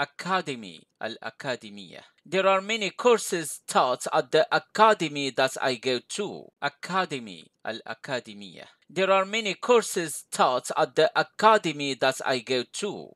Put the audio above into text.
Academy, Al Academia. There are many courses taught at the academy that I go to. Academy, Al Academia. There are many courses taught at the academy that I go to.